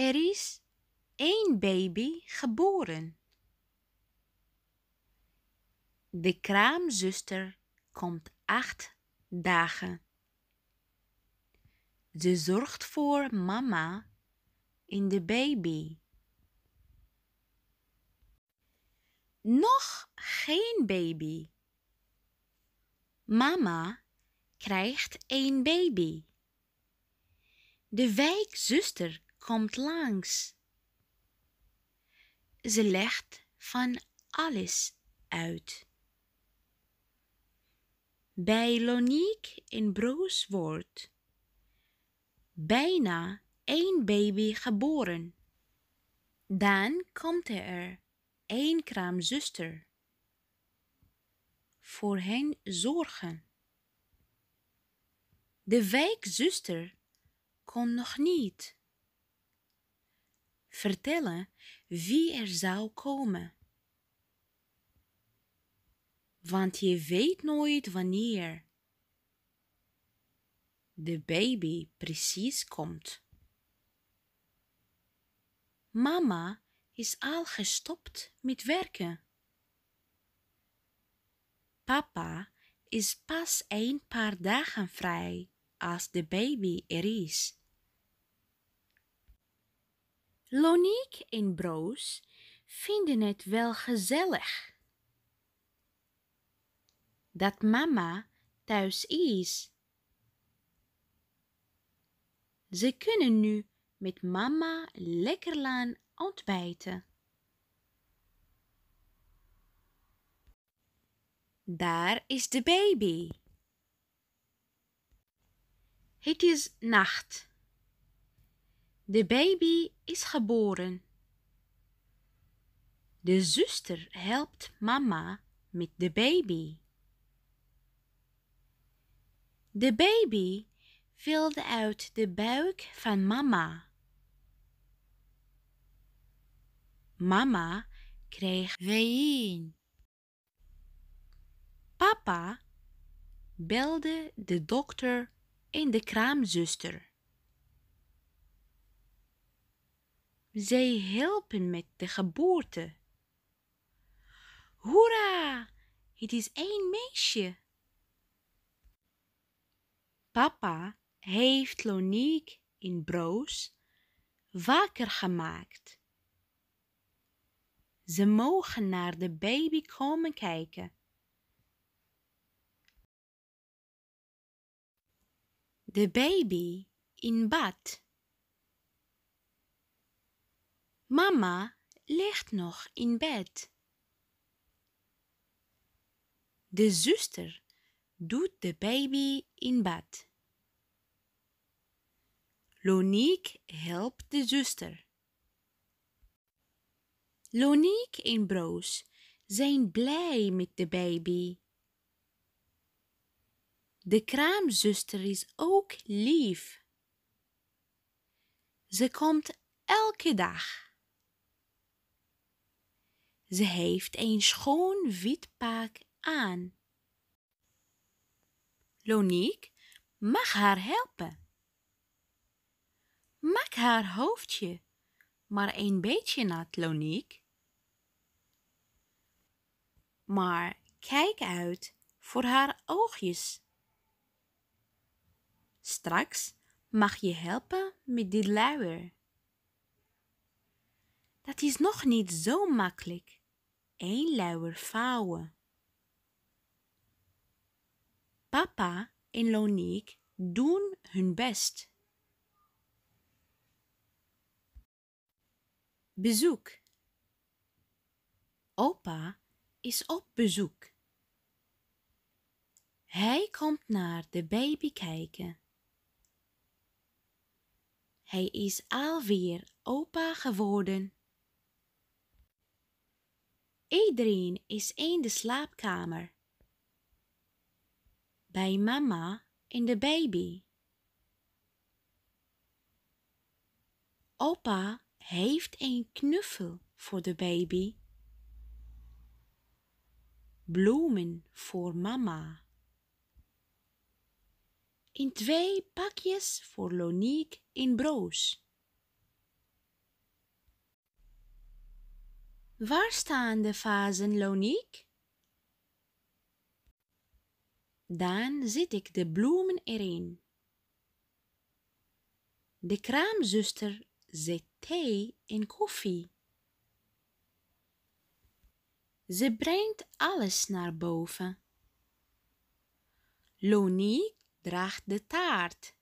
Er is één baby geboren. De kraamzuster komt acht dagen. Ze zorgt voor mama en de baby. Nog geen baby. Mama krijgt één baby. De wijkzuster komt langs. Ze legt van alles uit. Bij Loniek in Broos wordt bijna één baby geboren. Dan komt er één kraamzuster. Voor hen zorgen. De wijkzuster kon nog niet vertellen wie er zou komen. Want je weet nooit wanneer de baby precies komt. Mama is al gestopt met werken. Papa is pas een paar dagen vrij als de baby er is. Loniek en Broos vinden het wel gezellig. Dat mama thuis is. Ze kunnen nu met mama lekker laan ontbijten. Daar is de baby. Het is nacht. De baby is geboren. De zuster helpt mama met de baby. De baby vult uit de buik van mama. Mama kreeg ween. Papa belde de dokter en de kraamzuster. Zij helpen met de geboorte. Hoera! Het is een meisje. Papa heeft Lonique in Broos wakker gemaakt. Ze mogen naar de baby komen kijken. De baby in bad. Mama ligt nog in bed. De zuster doet de baby in bad. Lonique helpt de zuster. Lonique en Broos zijn blij met de baby. De kraamzuster is ook lief. Ze komt elke dag. Ze heeft een schoon wit paak aan. Lonique mag haar helpen. Maak haar hoofdje maar een beetje nat, Lonique. Maar kijk uit voor haar oogjes. Straks mag je helpen met die luier. Dat is nog niet zo makkelijk één luier vouwen. Papa en Lonique doen hun best. Bezoek. Opa is op bezoek. Hij komt naar de baby kijken. Hij is alweer opa geworden. Iedereen is in de slaapkamer. Bij mama en de baby. Opa heeft een knuffel voor de baby. Bloemen voor mama. In twee pakjes voor Loniek in broos. Waar staan de vazen, Lonique? Dan zet ik de bloemen erin. De kraamzuster zet thee en koffie. Ze brengt alles naar boven. Lonique draagt de taart.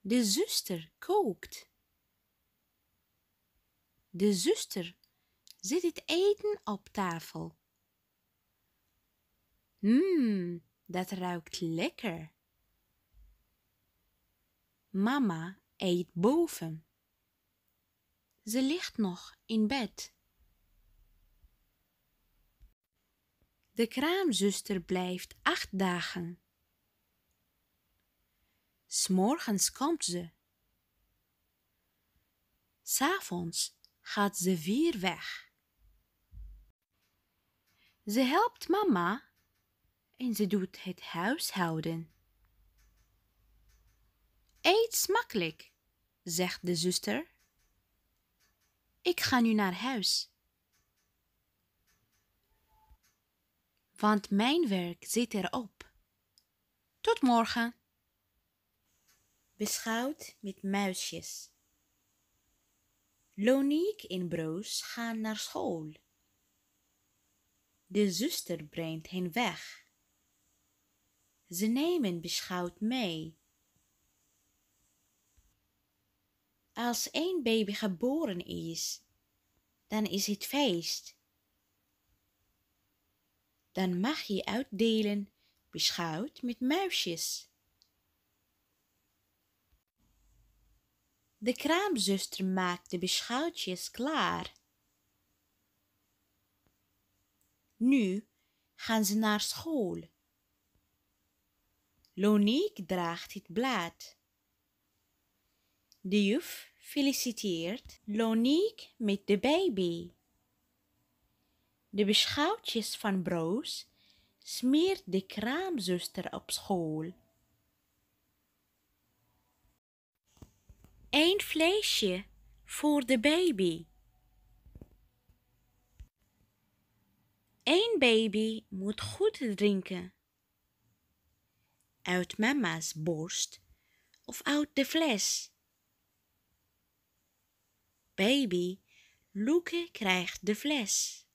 De zuster kookt de zuster, zit het eten op tafel. Mmm, dat ruikt lekker. Mama eet boven. Ze ligt nog in bed. De kraamzuster blijft acht dagen. S'morgens komt ze. S'avonds gaat ze weer weg. Ze helpt mama en ze doet het huishouden. Eet smakelijk, zegt de zuster. Ik ga nu naar huis. Want mijn werk zit erop. Tot morgen. Beschouwd met muisjes. Loniek en Broos gaan naar school. De zuster brengt hen weg. Ze nemen beschouwd mee. Als één baby geboren is, dan is het feest. Dan mag je uitdelen beschouwd met muisjes. De kraamzuster maakt de beschouwtjes klaar. Nu gaan ze naar school. Lonique draagt het blad. De juf feliciteert Lonique met de baby. De beschouwtjes van Broos smeert de kraamzuster op school. Eén flesje voor de baby. Eén baby moet goed drinken. Uit mama's borst of uit de fles. Baby Loeke krijgt de fles.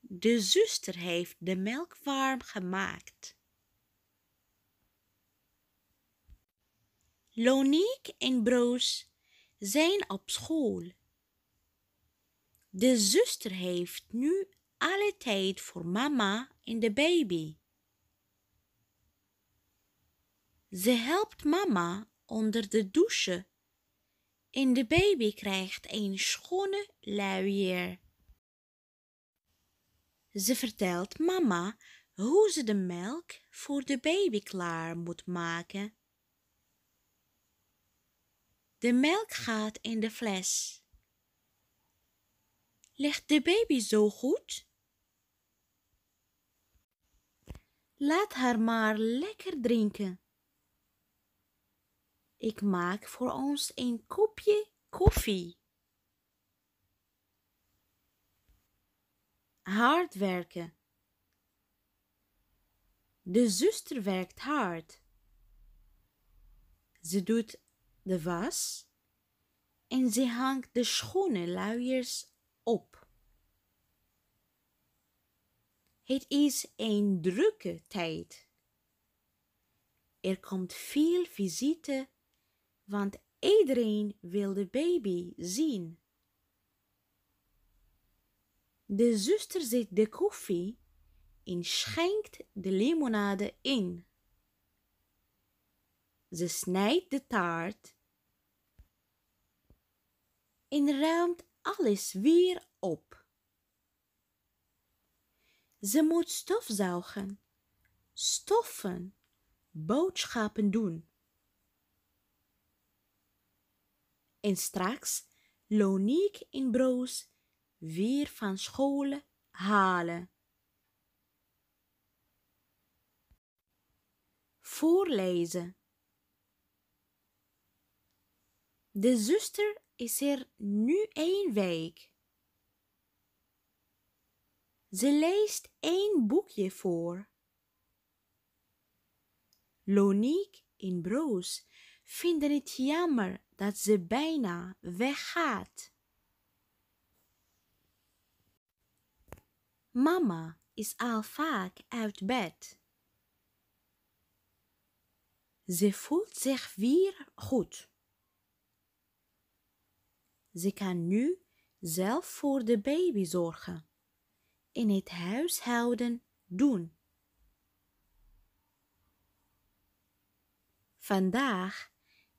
De zuster heeft de melk warm gemaakt. Lonique en Broos zijn op school. De zuster heeft nu alle tijd voor mama en de baby. Ze helpt mama onder de douche en de baby krijgt een schone luier. Ze vertelt mama hoe ze de melk voor de baby klaar moet maken. De melk gaat in de fles. Ligt de baby zo goed? Laat haar maar lekker drinken. Ik maak voor ons een kopje koffie. Hard werken. De zuster werkt hard. Ze doet de was en ze hangt de schone luiers op. Het is een drukke tijd. Er komt veel visite, want iedereen wil de baby zien. De zuster zet de koffie en schenkt de limonade in. Ze snijdt de taart en ruimt alles weer op. Ze moet stofzuigen, stoffen, boodschappen doen. En straks Loniek in Broos weer van school halen. Voorlezen. De zuster is er nu één week. Ze leest één boekje voor. Lonique en Broos vinden het jammer dat ze bijna weggaat. Mama is al vaak uit bed. Ze voelt zich weer goed. Ze kan nu zelf voor de baby zorgen. In het huishouden doen. Vandaag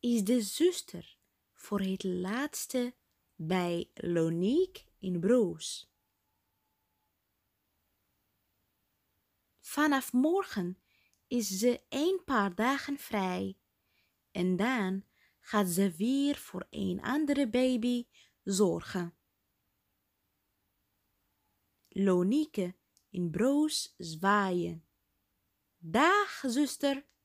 is de zuster voor het laatste bij Lonique in Broos. Vanaf morgen is ze een paar dagen vrij en dan gaat ze weer voor een andere baby zorgen. Lonieke in Broos zwaaien. Dag, zuster.